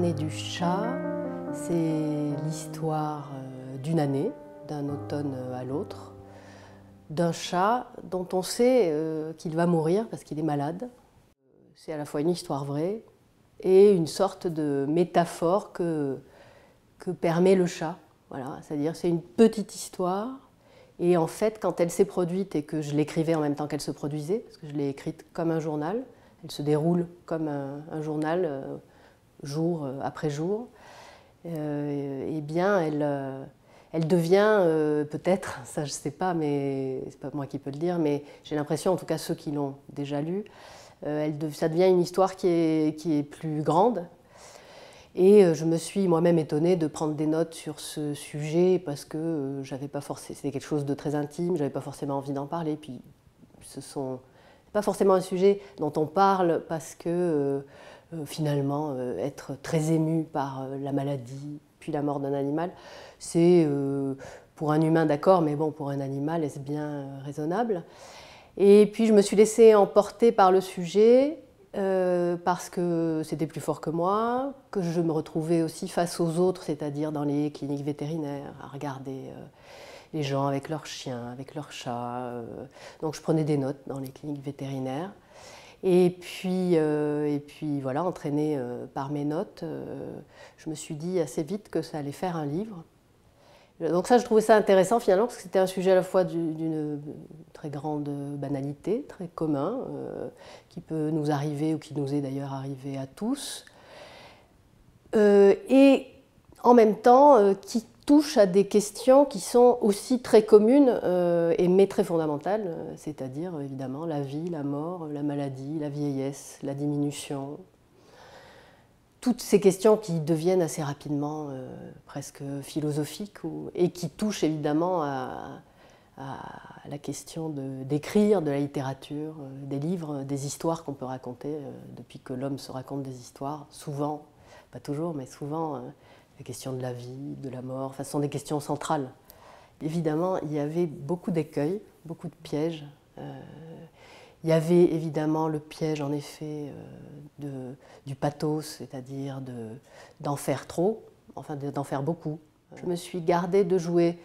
l'année du chat, c'est l'histoire euh, d'une année, d'un automne euh, à l'autre, d'un chat dont on sait euh, qu'il va mourir parce qu'il est malade. C'est à la fois une histoire vraie et une sorte de métaphore que, que permet le chat. Voilà, c'est-à-dire c'est une petite histoire et en fait, quand elle s'est produite et que je l'écrivais en même temps qu'elle se produisait, parce que je l'ai écrite comme un journal, elle se déroule comme un, journal jour euh, après jour, euh, eh bien, elle, euh, elle devient peut-être, ça je ne sais pas, mais c'est pas moi qui peux le dire, mais j'ai l'impression, en tout cas ceux qui l'ont déjà lu, elle, ça devient une histoire qui est, qui est plus grande, et je me suis moi-même étonnée de prendre des notes sur ce sujet parce que j'avais pas forcément, c'était quelque chose de très intime, j'avais pas forcément envie d'en parler. Puis ce sont pas forcément un sujet dont on parle parce que euh, finalement euh, être très ému par euh, la maladie, puis la mort d'un animal, c'est pour un humain d'accord, mais bon, pour un animal, est-ce bien raisonnable Et puis je me suis laissée emporter par le sujet. parce que c'était plus fort que moi, que je me retrouvais aussi face aux autres, c'est-à-dire dans les cliniques vétérinaires, à regarder les gens avec leurs chiens, avec leurs chats. Donc je prenais des notes dans les cliniques vétérinaires. Et puis, euh, et puis voilà, entraînée euh, par mes notes, euh, je me suis dit assez vite que ça allait faire un livre. Donc ça, je trouvais ça intéressant finalement, parce que c'était un sujet à la fois d'une très grande banalité, très commun, qui peut nous arriver ou qui nous est d'ailleurs arrivé à tous, et en même temps qui touche à des questions qui sont aussi très communes euh, et mais très fondamentales, euh, c'est-à-dire évidemment la vie, la mort, la maladie, la vieillesse, la diminution. Toutes ces questions qui deviennent assez rapidement euh, presque philosophiques et qui touchent évidemment à, la question d'écrire, de, la littérature, des livres, des histoires qu'on peut raconter depuis que l'homme se raconte des histoires, souvent, pas toujours, mais souvent la question de la vie, de la mort, ce sont des questions centrales. Évidemment, il y avait beaucoup d'écueils, beaucoup de pièges. Euh, il y avait évidemment le piège, en effet, euh, de, du pathos, c'est-à-dire d'en faire trop, enfin d'en faire beaucoup. Je me suis gardée de jouer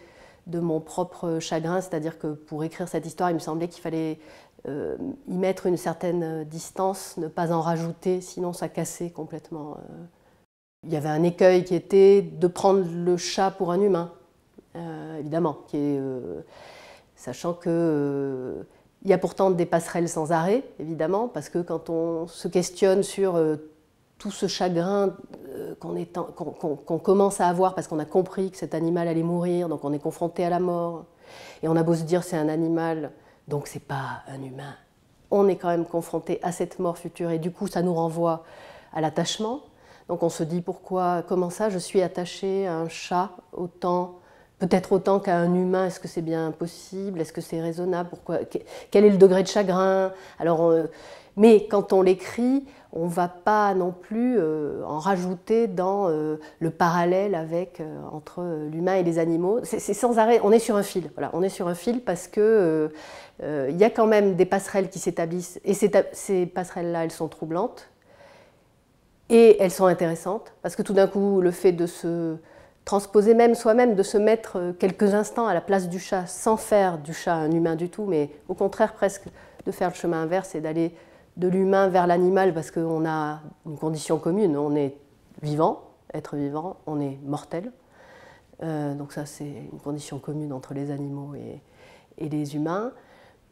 de mon propre chagrin, c'est-à-dire que pour écrire cette histoire, il me semblait qu'il fallait euh, y mettre une certaine distance, ne pas en rajouter, sinon ça cassait complètement. Il y avait un écueil qui était de prendre le chat pour un humain, euh, évidemment, qui euh, sachant que euh, il y a pourtant des passerelles sans arrêt, évidemment, parce que quand on se questionne sur tout ce chagrin qu'on commence à avoir parce qu'on a compris que cet animal allait mourir, donc on est confronté à la mort, et on a beau se dire c'est un animal, donc c'est pas un humain, on est quand même confronté à cette mort future, et du coup ça nous renvoie à l'attachement donc on se dit pourquoi, comment ça, je suis attachée à un chat autant, peut-être autant qu'à un humain. Est-ce que c'est bien possible Est-ce que c'est raisonnable Quel est le degré de chagrin Alors, mais quand on l'écrit, on ne va pas non plus euh, en rajouter dans euh, le parallèle avec euh, entre l'humain et les animaux. C'est sans arrêt. On est sur un fil. on est sur un fil parce que il y a quand même des passerelles qui s'établissent et ces passerelles-là, elles sont troublantes et elles sont intéressantes, parce que tout d'un coup, le fait de se transposer même soi-même, de se mettre euh, quelques instants à la place du chat, sans faire du chat un humain du tout, mais au contraire presque de faire le chemin inverse et d'aller de l'humain vers l'animal, parce qu'on a une condition commune, on est vivant, être vivant, on est mortel. Euh, donc ça, c'est une condition commune entre les animaux et les humains.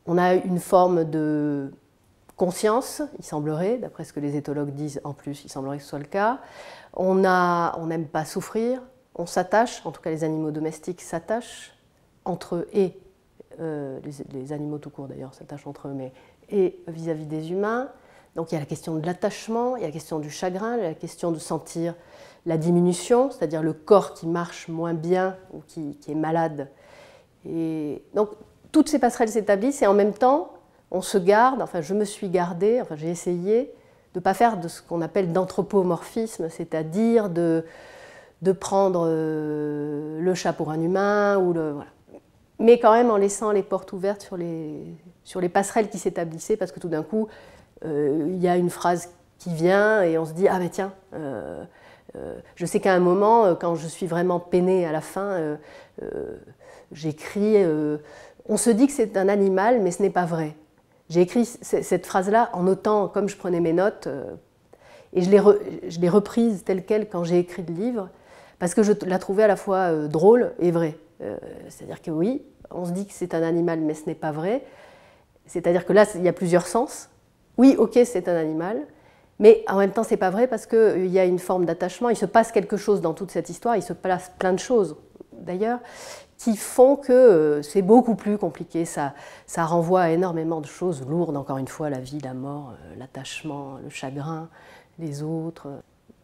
On a une forme de conscience, il semblerait, d'après ce que les éthologues disent en plus, il semblerait que ce soit le cas. On n'aime on pas souffrir, on s'attache, en tout cas les animaux domestiques s'attachent entre eux et, euh, les, animaux tout court d'ailleurs s'attachent entre eux, mais et vis-à-vis des humains. Donc il y a la question de l'attachement, il y a la question du chagrin, il y a la question de sentir la diminution, c'est-à-dire le corps qui marche moins bien ou qui, qui est malade. Et donc toutes ces passerelles s'établissent et en même temps, on se garde, enfin je me suis gardée, enfin j'ai essayé de ne pas faire de ce qu'on appelle d'anthropomorphisme, c'est-à-dire de, de prendre euh, le chat pour un humain ou le Mais quand même en laissant les portes ouvertes sur les, sur les passerelles qui s'établissaient, parce que tout d'un coup, euh, il y a une phrase qui vient et on se dit Ah, ben tiens, euh, je sais qu'à un moment, quand je suis vraiment peinée à la fin, j'écris On se dit que c'est un animal, mais ce n'est pas vrai. J'ai écrit cette phrase-là en notant, comme je prenais mes notes, euh, et je l'ai, reprise telle qu'elle quand j'ai écrit le livre, parce que je la trouvais à la fois euh, drôle et vraie. Euh, c'est-à-dire que oui, on se dit que c'est un animal, mais ce n'est pas vrai. C'est-à-dire que là, il y a plusieurs sens. Oui, ok, c'est un animal, mais en même temps, c'est pas vrai parce qu'il y a une forme d'attachement. Il se passe quelque chose dans toute cette histoire, il se passe plein de choses d'ailleurs, qui font que euh, c'est beaucoup plus compliqué. Ça, ça renvoie à énormément de choses lourdes, encore une fois, la vie, la mort, euh, l'attachement, le chagrin les autres.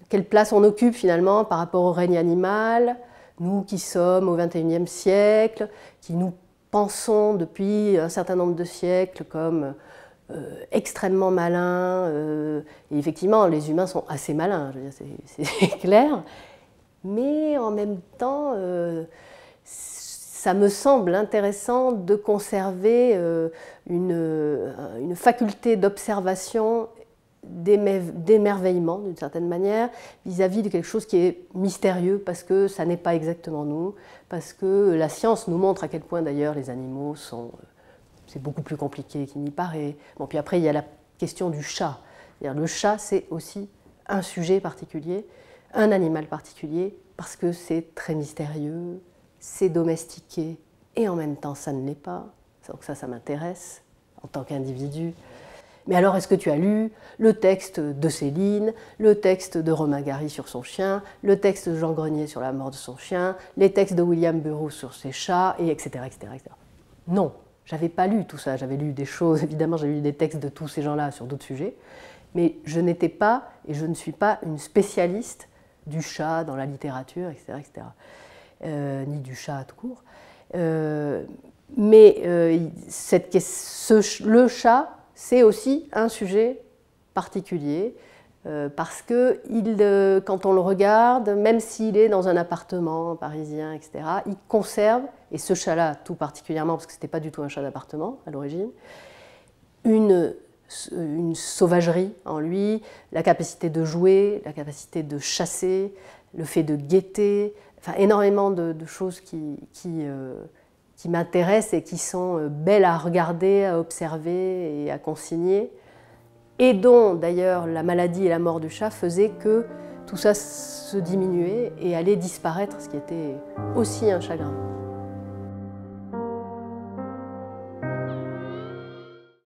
Quelle place on occupe finalement par rapport au règne animal, nous qui sommes au XXIe siècle, qui nous pensons depuis un certain nombre de siècles comme euh, extrêmement malins. et effectivement, les humains sont assez malins, c'est clair. Mais en même temps, ça me semble intéressant de conserver euh, euh, une, faculté d'observation d'émerveillement d'une certaine manière vis-à-vis -vis de quelque chose qui est mystérieux parce que ça n'est pas exactement nous, parce que la science nous montre à quel point d'ailleurs les animaux sont... Euh, c'est beaucoup plus compliqué qu'il n'y paraît. Bon, puis après, il y a la question du chat. Le chat, c'est aussi un sujet particulier, un animal particulier, parce que c'est très mystérieux, c'est domestiqué et en même temps ça ne l'est pas. Donc ça, ça m'intéresse en tant qu'individu. Mais alors, est-ce que tu as lu le texte de Céline, le texte de Romain Gary sur son chien, le texte de Jean Grenier sur la mort de son chien, les textes de William Burroughs sur ses chats, et etc. etc., etc. Non, j'avais pas lu tout ça. J'avais lu des choses, évidemment, j'avais lu des textes de tous ces gens-là sur d'autres sujets, mais je n'étais pas et je ne suis pas une spécialiste du chat dans la littérature, etc. etc. Euh, ni du chat de court. Euh, mais euh, le chat, c'est aussi un sujet particulier parce que quand on le regarde, même s'il est dans un appartement parisien, etc., il conserve, et ce chat-là tout particulièrement, parce que ce n'était pas du tout un chat d'appartement à l'origine, une, une, sauvagerie en lui, la capacité de jouer, la capacité de chasser, le fait de guetter, enfin, énormément de, choses qui, euh, qui m'intéressent et qui sont euh, belles à regarder, à observer et à consigner, et dont d'ailleurs la maladie et la mort du chat faisaient que tout ça se diminuait et allait disparaître, ce qui était aussi un chagrin.